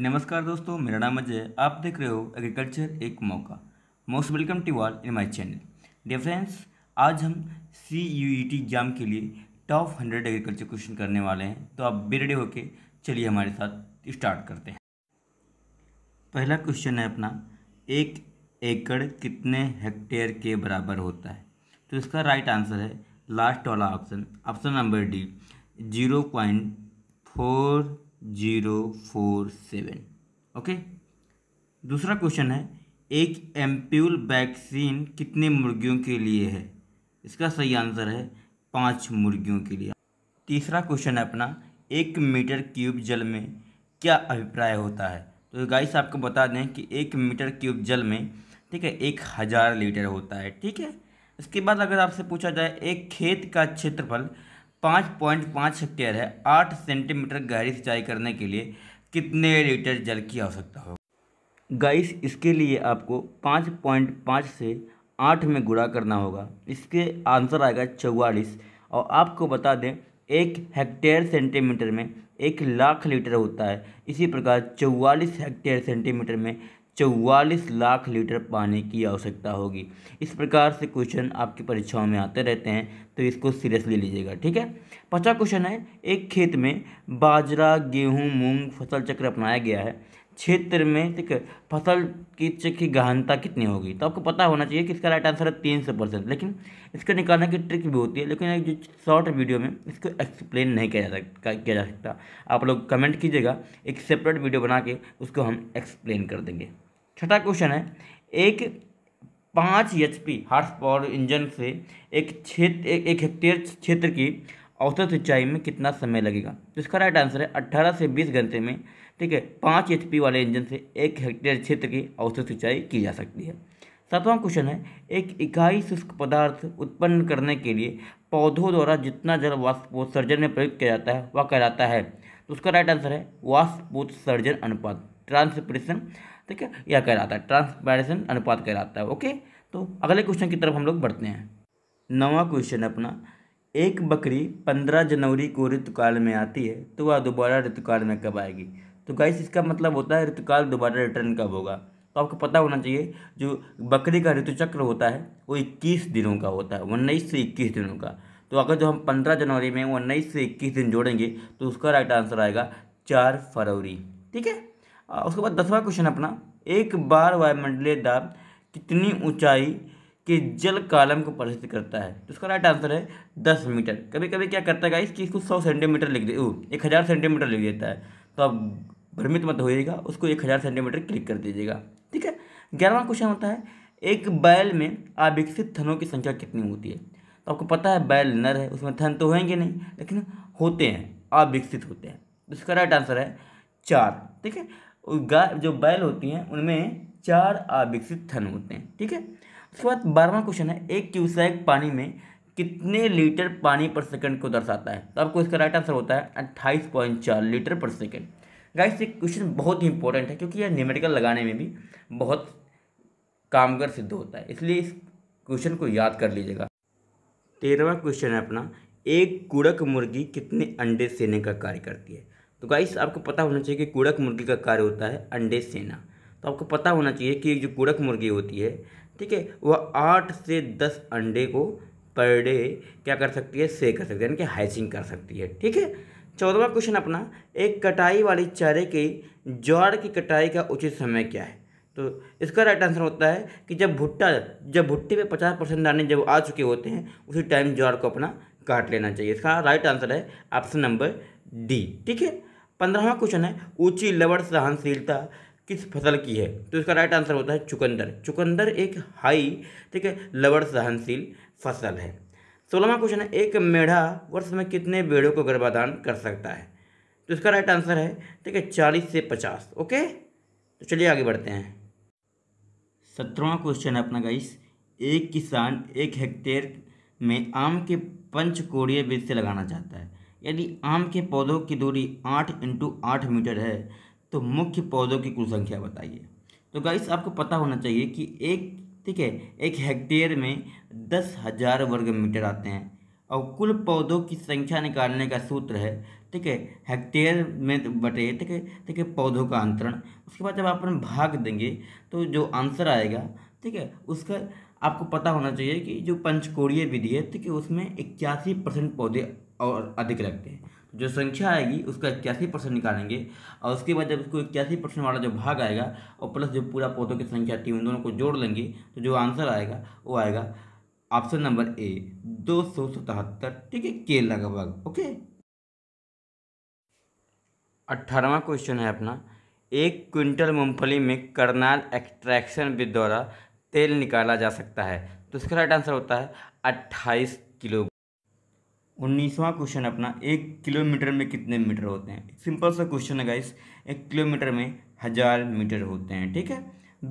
hey, नमस्कार दोस्तों मेरा नाम अजय आप देख रहे हो एग्रीकल्चर एक मौका most welcome to all in my channel dear friends आज हम C U E T exam के लिए टॉप हंड्रेड एग्रीकल्चर क्वेश्चन करने वाले हैं तो आप बेरेडी होके चलिए हमारे साथ स्टार्ट करते हैं पहला क्वेश्चन है अपना एक एकड़ कितने हेक्टेयर के बराबर होता है तो इसका राइट आंसर है लास्ट वाला option option number D zero point four zero four seven okay दूसरा क्वेश्चन है एक एम्प्यूल वैक्सीन कितने मुर्गियों के लिए है इसका सही आंसर है पाँच मुर्गियों के लिए तीसरा क्वेश्चन है अपना एक मीटर क्यूब जल में क्या अभिप्राय होता है तो गाइस आपको बता दें कि एक मीटर क्यूब जल में ठीक है एक हज़ार लीटर होता है ठीक है इसके बाद अगर आपसे पूछा जाए एक खेत का क्षेत्रफल पाँच पॉइंट पाँच हेक्टेयर है आठ सेंटीमीटर गहरी सिंचाई करने के लिए कितने लीटर जल की आवश्यकता हो गाइस इसके लिए आपको पाँच पॉइंट पाँच से आठ में गुड़ा करना होगा इसके आंसर आएगा चौवालीस और आपको बता दें एक हेक्टेयर सेंटीमीटर में एक लाख लीटर होता है इसी प्रकार चौवालीस हेक्टेयर सेंटीमीटर में चौवालीस लाख लीटर पानी की आवश्यकता होगी इस प्रकार से क्वेश्चन आपकी परीक्षाओं में आते रहते हैं तो इसको सीरियसली लीजिएगा ठीक है पचा क्वेश्चन है एक खेत में बाजरा गेहूँ मूंग फसल चक्र अपनाया गया है क्षेत्र में ठीक है फसल की चक्र की गहनता कितनी होगी तो आपको पता होना चाहिए कि इसका राइट आंसर है तीन सौ परसेंट लेकिन इसको निकालने की ट्रिक भी होती है लेकिन जो शॉर्ट वीडियो में इसको एक्सप्लेन नहीं किया जा सकता किया जा सकता आप लोग कमेंट कीजिएगा एक सेपरेट वीडियो बना के उसको हम एक्सप्लेन कर देंगे छठा क्वेश्चन है एक पाँच H P horse power engine से एक क्षेत्र एक, एक हेक्टेयर क्षेत्र की औसत सिंचाई में कितना समय लगेगा तो इसका राइट आंसर है अट्ठारह से बीस घंटे में ठीक है पाँच एच पी वाले इंजन से एक हेक्टेयर क्षेत्र की औसत सिंचाई की जा सकती है सातवां क्वेश्चन है एक इकाई शुष्क पदार्थ उत्पन्न करने के लिए पौधों द्वारा जितना जल वाष्पोत्सर्जन में प्रयुक्त किया जाता है वह कहलाता है तो उसका राइट आंसर है वाष्पोत्सर्जन अनुपात ट्रांसप्रेशन ठीक है यह कहलाता है ट्रांसपेरेशन अनुपात कहलाता है ओके तो अगले क्वेश्चन की तरफ हम लोग बढ़ते हैं नवा क्वेश्चन अपना एक बकरी पंद्रह जनवरी को ऋतुकाल में आती है तो वह दोबारा ऋतुकाल में कब आएगी तो गाइस इसका मतलब होता है ऋतुकाल दोबारा रिटर्न कब होगा तो आपको पता होना चाहिए जो बकरी का ऋतुचक्र होता है वो इक्कीस दिनों का होता है उन्नीस से इक्कीस दिनों का तो अगर जो हम पंद्रह जनवरी में उन्नीस से इक्कीस दिन जोड़ेंगे तो उसका राइट आंसर आएगा चार फरवरी ठीक है उसके बाद दसवां क्वेश्चन अपना एक बार वायुमंडलीय दाब कितनी ऊंचाई के जल कालम को प्रदर्शित करता है तो उसका राइट आंसर है दस मीटर कभी कभी क्या करता है इस चीज इसको सौ सेंटीमीटर लिख दे एक हज़ार सेंटीमीटर लिख देता है तो आप भ्रमित मत होइएगा उसको एक हज़ार सेंटीमीटर क्लिक कर दीजिएगा ठीक है ग्यारहवा क्वेश्चन होता है एक बैल में आविकसित थनों की संख्या कितनी होती है तो आपको पता है बैल नर है उसमें थन तो होंगे नहीं लेकिन होते हैं आविकसित होते हैं उसका राइट आंसर है चार ठीक है गाय जो बैल होती हैं उनमें चार आविकसित थन होते हैं ठीक है उसके बाद बारहवा क्वेश्चन है एक क्यूसैक पानी में कितने लीटर पानी पर सेकंड को दर्शाता है तो आपको इसका राइट आंसर होता है अट्ठाईस पॉइंट चार लीटर पर सेकंड गाइस ये क्वेश्चन बहुत ही इंपॉर्टेंट है क्योंकि यह न्यूमेरिकल लगाने में भी बहुत कामगर सिद्ध होता है इसलिए इस क्वेश्चन को याद कर लीजिएगा तेरहवा क्वेश्चन है अपना एक कुड़क मुर्गी कितने अंडे सेने का कार्य करती है तो गाइस आपको पता होना चाहिए कि कुड़क मुर्गी का कार्य होता है अंडे सेना तो आपको पता होना चाहिए कि जो कुड़क मुर्गी होती है ठीक है वह आठ से दस अंडे को पर डे क्या कर सकती है से कर सकती है यानी कि हाइजिंग कर सकती है ठीक है चौदहवा क्वेश्चन अपना एक कटाई वाली चारे की ज्वार की कटाई का उचित समय क्या है तो इसका राइट आंसर होता है कि जब भुट्टा जब भुट्टे पे पचास परसेंट दाने जब आ चुके होते हैं उसी टाइम ज्वार को अपना काट लेना चाहिए इसका राइट आंसर है ऑप्शन नंबर डी ठीक है पंद्रहवा क्वेश्चन है ऊंची लवण सहनशीलता किस फसल की है तो इसका राइट आंसर होता है चुकंदर चुकंदर एक हाई ठीक है लवण सहनशील फसल है सोलहवा क्वेश्चन है एक मेढ़ा वर्ष में कितने बेड़ों को गर्भाधान कर सकता है तो इसका राइट आंसर है ठीक है चालीस से पचास ओके तो चलिए आगे बढ़ते हैं सत्रहवा क्वेश्चन है अपना गाइस एक किसान एक हेक्टेयर में आम के पंचकोड़ीय बीज से लगाना चाहता है यदि आम के पौधों की दूरी आठ इंटू आठ मीटर है तो मुख्य पौधों की कुल संख्या बताइए तो गाइस आपको पता होना चाहिए कि एक ठीक है एक हेक्टेयर में दस हज़ार वर्ग मीटर आते हैं और कुल पौधों की संख्या निकालने का सूत्र है ठीक है हेक्टेयर में बटे ठीक है ठीक है पौधों का अंतरण उसके बाद जब आप भाग देंगे तो जो आंसर आएगा ठीक है उसका आपको पता होना चाहिए कि जो पंचकोड़ीय विधि है ठीक है उसमें इक्यासी परसेंट पौधे और अधिक रखते हैं जो संख्या आएगी उसका इक्यासी परसेंट निकालेंगे और उसके बाद जब उसको इक्यासी परसेंट वाला जो भाग आएगा और प्लस जो पूरा पौधों की संख्या थी उन दोनों को जोड़ लेंगे तो जो आंसर आएगा वो आएगा ऑप्शन नंबर ए दो सौ सतहत्तर ठीक है के लगभग ओके अट्ठारहवा क्वेश्चन है अपना एक क्विंटल मूंगफली में करनाल एक्सट्रैक्शन विद द्वारा तेल निकाला जा सकता है तो इसका राइट आंसर होता है अट्ठाईस किलो उन्नीसवां क्वेश्चन अपना एक किलोमीटर में कितने मीटर होते हैं सिंपल सा क्वेश्चन है गाइस एक किलोमीटर में हज़ार मीटर होते हैं ठीक है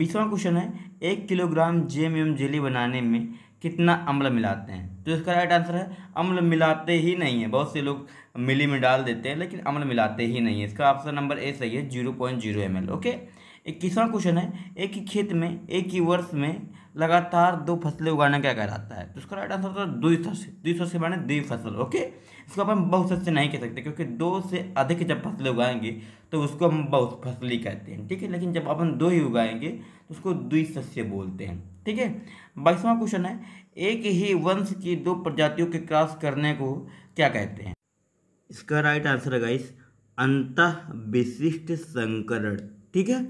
बीसवां क्वेश्चन है एक किलोग्राम जेम एम जेली बनाने में कितना अम्ल मिलाते हैं तो इसका राइट आंसर है अम्ल मिलाते ही नहीं है बहुत से लोग मिली में डाल देते हैं लेकिन अम्ल मिलाते ही नहीं है इसका ऑप्शन नंबर ए सही है zero point zero M L okay इक्कीसवा क्वेश्चन है एक ही खेत में एक ही वर्ष में लगातार दो फसलें उगाना क्या कहलाता है तो उसका राइट आंसर होता है दो फसल द्वि माने दो फसल ओके इसको अपन बहुत से नहीं कह सकते क्योंकि दो से अधिक जब फसलें उगाएंगे तो उसको हम बहुत फसली कहते हैं ठीक है लेकिन जब अपन दो ही उगाएंगे तो उसको द्विसस्य बोलते हैं ठीक है बाईसवा क्वेश्चन है एक ही वंश की दो प्रजातियों के क्रॉस करने को क्या कहते हैं इसका राइट आंसर है गाइस अंत विशिष्ट संकरण ठीक है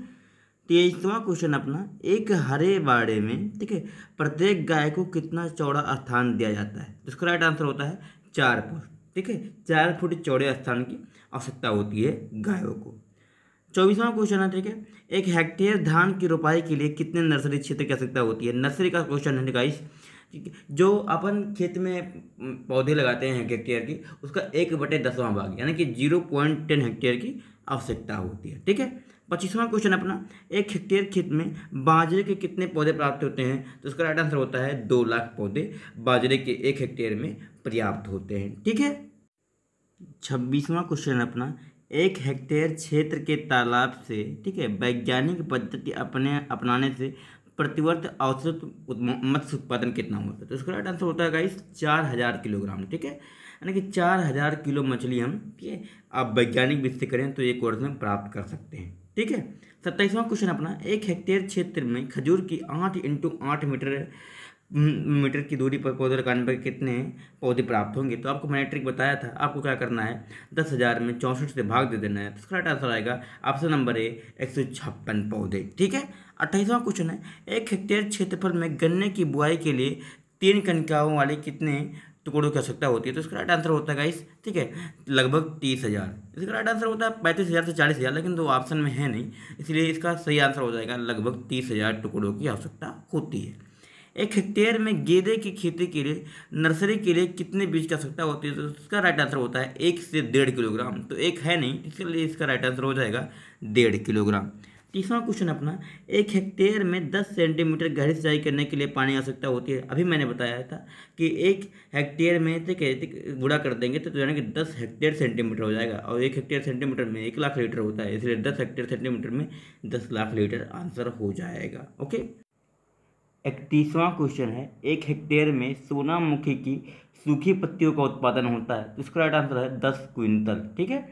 तेईसवा तो क्वेश्चन अपना एक हरे बाड़े में ठीक है प्रत्येक गाय को कितना चौड़ा स्थान दिया जाता है तो इसका राइट आंसर होता है चार फुट ठीक है चार फुट चौड़े स्थान की आवश्यकता होती है गायों को चौबीसवा क्वेश्चन है ठीक है एक हेक्टेयर धान की रोपाई के लिए कितने नर्सरी क्षेत्र की आवश्यकता होती है नर्सरी का क्वेश्चन है गाइस जो अपन खेत में पौधे लगाते हैं हेक्टेयर की उसका एक बटे दसवां भाग यानी कि जीरो पॉइंट टेन हेक्टेयर की आवश्यकता होती है ठीक है पच्चीसवां क्वेश्चन अपना एक हेक्टेयर खेत में बाजरे के कितने पौधे प्राप्त होते हैं तो इसका राइट आंसर होता है दो लाख पौधे बाजरे के एक हेक्टेयर में पर्याप्त होते हैं ठीक है छब्बीसवां क्वेश्चन अपना एक हेक्टेयर क्षेत्र के तालाब से ठीक है वैज्ञानिक पद्धति अपने अपनाने से प्रतिवर्त औसत मत्स्य उत्पादन कितना तो होता है तो इसका राइट आंसर होता है गाइस चार हज़ार किलोग्राम ठीक है यानी कि चार हज़ार किलो मछली हम ठीक है आप वैज्ञानिक विधि से करें तो एक वर्ष में प्राप्त कर सकते हैं ठीक है सत्ताईसवां क्वेश्चन अपना एक हेक्टेयर क्षेत्र में खजूर की आठ इंटू आठ मीटर मीटर की दूरी पर पौधे लगाने पर कितने पौधे प्राप्त होंगे तो आपको मैंने ट्रिक बताया था आपको क्या करना है दस हज़ार में चौंसठ से भाग दे देना है तो इसका आंसर आएगा ऑप्शन नंबर ए एक सौ छप्पन पौधे ठीक है अट्ठाईसवां क्वेश्चन है एक हेक्टेयर क्षेत्रफल में गन्ने की बुआई के लिए तीन कनकाओं वाले कितने टुकड़ों तो की आवश्यकता होती है तो इसका राइट आंसर होता है गाइस ठीक है लगभग तीस हज़ार इसका राइट आंसर होता है पैंतीस हज़ार से चालीस हज़ार लेकिन दो ऑप्शन में है नहीं इसलिए इसका सही आंसर हो जाएगा लगभग तीस हज़ार टुकड़ों की आवश्यकता होती है एक हेक्टेयर में गेंदे की खेती के लिए नर्सरी के लिए कितने बीज की आवश्यकता होती है तो उसका राइट आंसर होता है एक से डेढ़ किलोग्राम तो एक है नहीं इसके लिए इसका राइट आंसर हो जाएगा डेढ़ किलोग्राम तीसवा क्वेश्चन अपना एक हेक्टेयर में दस सेंटीमीटर गहरी सिंचाई करने के लिए पानी आवश्यकता होती है अभी मैंने बताया था कि एक हेक्टेयर में तो कहते गुड़ा कर देंगे तो, यानी कि दस हेक्टेयर सेंटीमीटर हो जाएगा और एक हेक्टेयर सेंटीमीटर में एक लाख लीटर होता है इसलिए दस हेक्टेयर सेंटीमीटर में दस लाख लीटर आंसर हो जाएगा ओके इकतीसवां क्वेश्चन है एक हेक्टेयर में सोनामुखी की सूखी पत्तियों का उत्पादन होता है तो इसका राइट आंसर है दस क्विंटल ठीक है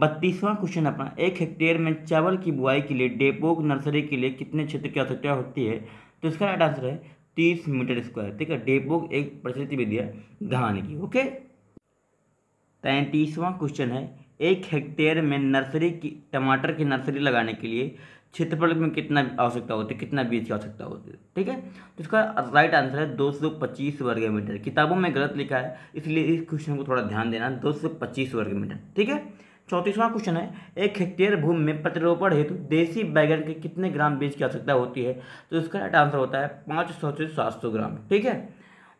बत्तीसवां क्वेश्चन अपना एक हेक्टेयर में चावल की बुआई के लिए डेपोक नर्सरी के लिए कितने क्षेत्र की आवश्यकता होती है तो इसका राइट आंसर है तीस मीटर स्क्वायर ठीक है डेपोक एक प्रचलित विधि है धान की ओके तैंतीसवां क्वेश्चन है एक हेक्टेयर में नर्सरी की टमाटर की नर्सरी लगाने के लिए क्षेत्रफल में कितना आवश्यकता होती है कितना बीज की आवश्यकता होती है ठीक है तो इसका राइट आंसर है 225 वर्ग मीटर किताबों में गलत लिखा है इसलिए इस क्वेश्चन को थोड़ा ध्यान देना 225 वर्ग मीटर ठीक है चौंतीसवां क्वेश्चन है एक हेक्टेयर भूमि में प्रतिरोपण हेतु देसी बैगन के कितने ग्राम बीज की आवश्यकता होती है तो इसका राइट आंसर होता है पाँच सौ से सात सौ ग्राम ठीक है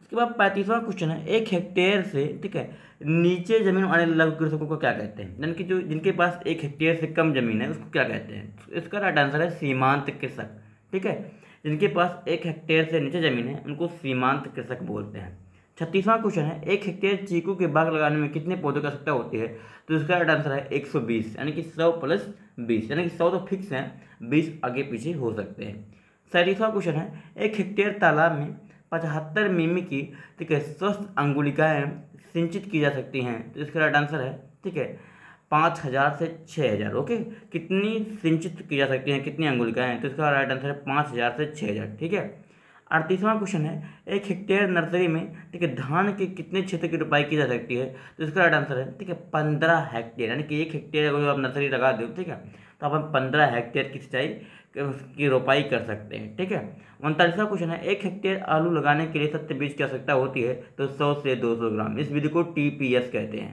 उसके बाद पैंतीसवां क्वेश्चन है एक हेक्टेयर से ठीक है नीचे जमीन वाले लघु कृषकों को क्या कहते हैं यानी कि जो जिनके पास एक हेक्टेयर से कम जमीन है उसको क्या कहते हैं इसका राइट आंसर है सीमांत कृषक ठीक है जिनके पास एक हेक्टेयर से नीचे जमीन है उनको सीमांत कृषक बोलते हैं छत्तीसवां अच्छा, क्वेश्चन है एक हेक्टेयर चीकू के बाग लगाने में कितने पौधों की आवश्यकता होती है तो इसका राइट आंसर है 120 यानी कि 100 प्लस 20 यानी कि 100 तो फिक्स हैं 20 आगे पीछे हो सकते हैं सैंतीसवां क्वेश्चन है एक हेक्टेयर तालाब में पचहत्तर मिमी की ठीक है स्वस्थ अंगुलिकाएँ सिंचित की जा सकती हैं तो इसका राइट आंसर है ठीक है पाँच हज़ार से छः हज़ार ओके कितनी सिंचित की जा सकती हैं कितनी अंगुलिकाएँ हैं तो इसका राइट आंसर है पाँच हज़ार से छः हज़ार ठीक है अड़तीसवां क्वेश्चन है एक हेक्टेयर नर्सरी में ठीक है धान के कितने क्षेत्र की रोपाई की जा सकती है तो इसका राइट आंसर है ठीक है पंद्रह हेक्टेयर यानी कि एक हेक्टेयर अगर आप नर्सरी लगा दो ठीक है तो आप पंद्रह हेक्टेयर की सिंचाई की रोपाई कर सकते हैं ठीक है उनतालीसवा क्वेश्चन है एक हेक्टेयर आलू लगाने के लिए सत्य बीज की आवश्यकता होती है तो सौ से दो सौ ग्राम इस विधि को टी पी एस कहते हैं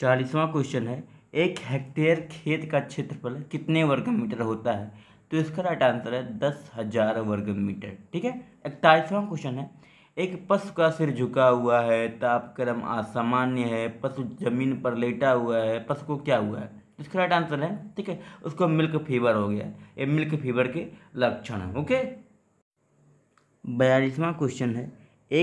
चालीसवां क्वेश्चन है एक हेक्टेयर खेत का क्षेत्रफल कितने वर्ग मीटर होता है तो इसका राइट आंसर है दस हजार वर्ग मीटर ठीक है इकतालीसवां क्वेश्चन है एक पशु का सिर झुका हुआ है तापक्रम असामान्य है पशु जमीन पर लेटा हुआ है पशु को क्या हुआ है तो इसका राइट आंसर है ठीक है उसको मिल्क फीवर हो गया ये मिल्क फीवर के लक्षण है ओके बयालीसवा क्वेश्चन है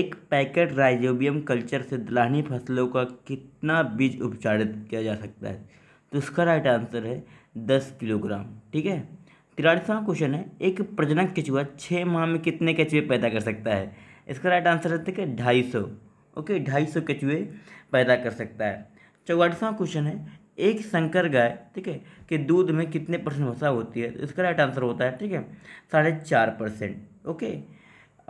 एक पैकेट राइजोबियम कल्चर से दलहनी फसलों का कितना बीज उपचारित किया जा सकता है तो इसका राइट आंसर है दस किलोग्राम ठीक है तिरालीसवां क्वेश्चन है एक प्रजनक केचुआ छः माह में कितने केचुए पैदा कर सकता है इसका राइट आंसर है कि ढाई सौ ओके ढाई सौ केचुए पैदा कर सकता है चौवालीसवां क्वेश्चन है एक संकर गाय ठीक है कि दूध में कितने परसेंट वसा होती है तो इसका राइट आंसर होता है ठीक है साढ़े चार परसेंट ओके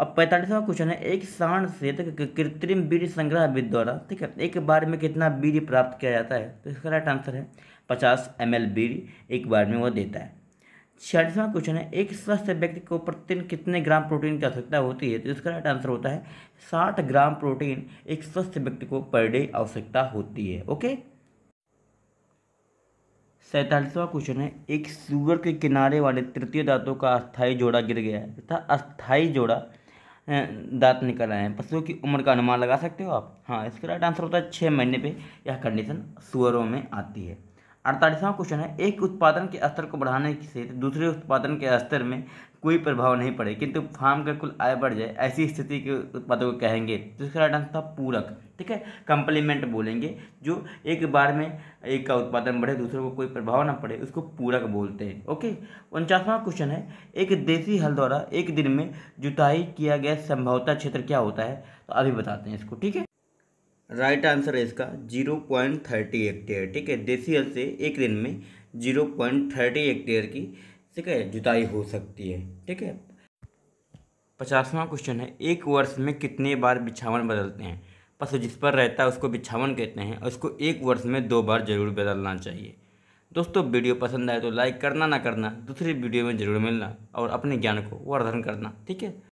अब पैंतालीसवां क्वेश्चन है एक सांड से कृत्रिम बीज संग्रह विद द्वारा ठीक है एक बार में कितना बीज प्राप्त किया जाता है तो इसका राइट आंसर है पचास एम एल बीज एक बार में वह देता है छियालीसवां क्वेश्चन है एक स्वस्थ व्यक्ति को प्रतिदिन कितने ग्राम प्रोटीन की आवश्यकता होती है तो इसका राइट आंसर होता है साठ ग्राम प्रोटीन एक स्वस्थ व्यक्ति को पर डे आवश्यकता होती है ओके सैतालीसवां क्वेश्चन है एक सुअर के किनारे वाले तृतीय दांतों का अस्थायी जोड़ा गिर गया है तथा अस्थायी जोड़ा दांत निकल आए हैं पशुओं की उम्र का अनुमान लगा सकते हो आप हाँ इसका राइट आंसर होता है छः महीने पे यह कंडीशन सुअरों में आती है अड़तालीसवां क्वेश्चन है एक उत्पादन के स्तर को बढ़ाने से दूसरे उत्पादन के स्तर में कोई प्रभाव नहीं पड़े किंतु फार्म का कुल आय बढ़ जाए ऐसी स्थिति के उत्पादों को कहेंगे दूसरा तो इसका राइट आंसर था पूरक ठीक है कंप्लीमेंट बोलेंगे जो एक बार में एक का उत्पादन बढ़े दूसरे को कोई प्रभाव ना पड़े उसको पूरक बोलते हैं ओके उनचासवां क्वेश्चन है एक देसी हल द्वारा एक दिन में जुताई किया गया संभवता क्षेत्र क्या होता है तो अभी बताते हैं इसको ठीक है राइट आंसर है इसका जीरो पॉइंट थर्टी हेक्टेयर ठीक है देसी हल से एक दिन में जीरो पॉइंट थर्टी हेक्टेयर की ठीक है जुताई हो सकती है ठीक है पचासवा क्वेश्चन है एक वर्ष में कितने बार बिछावन बदलते हैं पशु जिस पर रहता है उसको बिछावन कहते हैं और उसको एक वर्ष में दो बार जरूर बदलना चाहिए दोस्तों वीडियो पसंद आए तो लाइक करना ना करना दूसरी वीडियो में जरूर मिलना और अपने ज्ञान को वर्धन करना ठीक है